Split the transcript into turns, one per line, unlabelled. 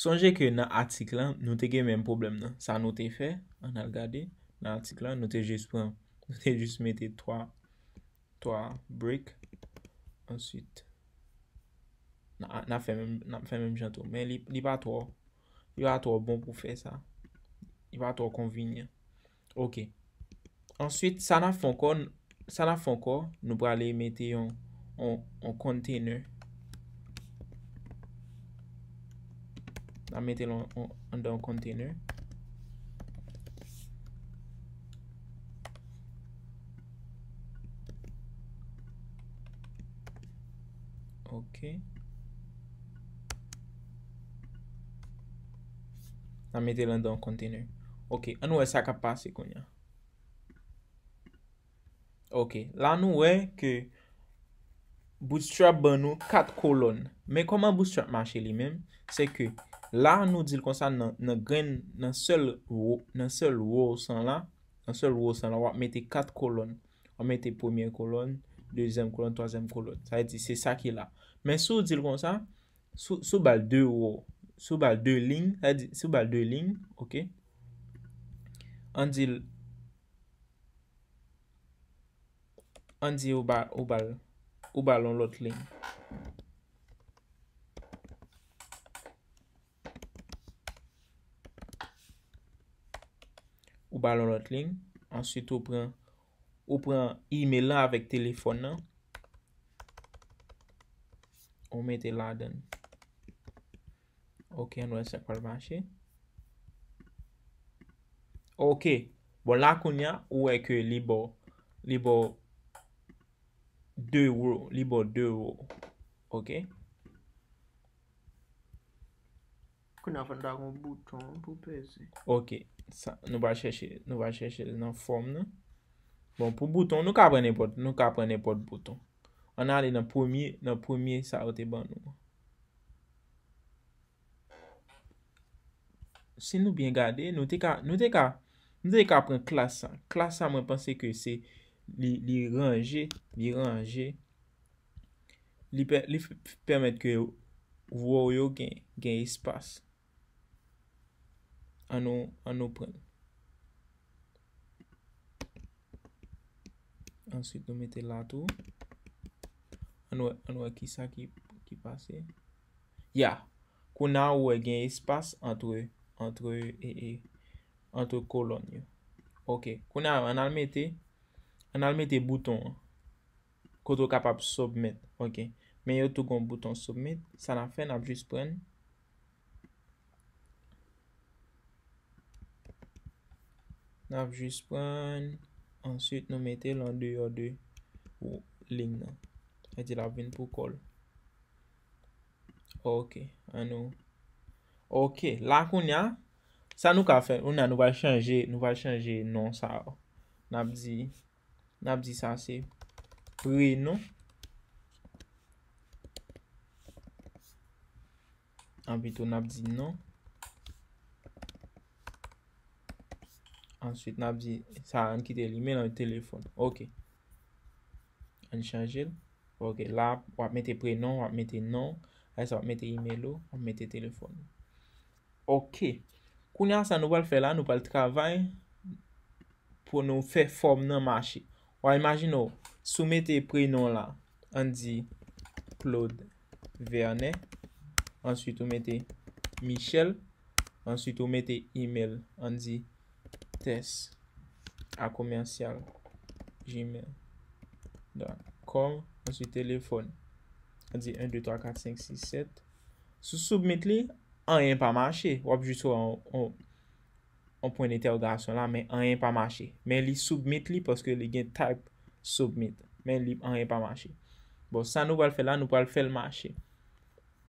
Sonje ke nan atik lan, nou te gen menm problem nan. Sa nou te fe, an al gade. Nan atik lan, nou te jespe, nou te jespe mette 3, 3 break. Ansyit. Nan fe menm jato. Men li pa to. Li pa to bon pou fe sa. Li pa to konvinyan. Ok. Ansyit, sa nan fanko, sa nan fanko, nou prale mette yon, yon, yon container. Nan metel an dan kontene. Ok. Nan metel an dan kontene. Ok, an nou e sa ka pase kon ya. Ok, lan nou e ke bootstrap ban nou kat kolon. Men koman bootstrap manche li men? Se ke La nou dil konsan nan sol row san la. Nan sol row san la. Ou a mette kat kolon. Ou a mette pwemyen kolon. Dezem kolon. Trozem kolon. Sa yi di se sa ki la. Men sou dil konsan. Sou bal de row. Sou bal de ling. Sa yi di sou bal de ling. Ok. An dil. An dil ou bal. Ou bal. Ou bal an lot ling. balon lot ling, answit ou pren ou pren e-mail la avek telefon nan ou met e laden ok, anwen se kwa l banshe ok, bon la koun ya ou e ke libo libo 2 euro, libo 2 euro ok Kou nan fènda kon bouton pou pezi. Ok. Nou va chèche nan form nan. Bon pou bouton. Nou ka prene pot bouton. An ale nan premier saote ban nou. Se nou bin gade. Nou te ka prene klasa. Klasa mwen pense ke se li range. Li range. Li permette ke vwo yo gen espas. an nou pren. Ansyit nou mette la tou. An nou akisa e ki pase. Ya. Kou nan ou e gen espas antre e, e, kolon yo. Ok. Kou nan an al mette an al mette bouton kou tou kapap submet. Ok. Men yo tou kon bouton submet. Sa nan fe nan ap jis pren. N ap jis pren, answit nou mette lan 2 yo 2 ou lin nan. E di la vin pou kol. Ok, an nou. Ok, la kon ya, sa nou ka fe, ou na nou va chanje, nou va chanje nan sa o. N ap di, n ap di sa se, pre nan. An bitou, n ap di nan. answit nan ap di, sa an kite l'e-mail an l'e-telefon. Ok. An chanje l. Ok, la, wap mette pre-non, wap mette non, la, sa wap mette e-mail l, wap mette e-telefon. Ok. Kounyan sa nou pal fe la, nou pal travay, pou nou fe form nan machi. Wap imagine ou, sou mette pre-non la, an di, Claude Vernet, answit ou mette Michel, answit ou mette e-mail, an di, test a komensyal gmail.com monsi telefon an di 1, 2, 3, 4, 5, 6, 7 sou submit li, an yon pa mache wap jisou an pon ete odasyon la men an yon pa mache men li submit li poske li gen type submit men li an yon pa mache bon sa nou pal fe la nou pal fe l mache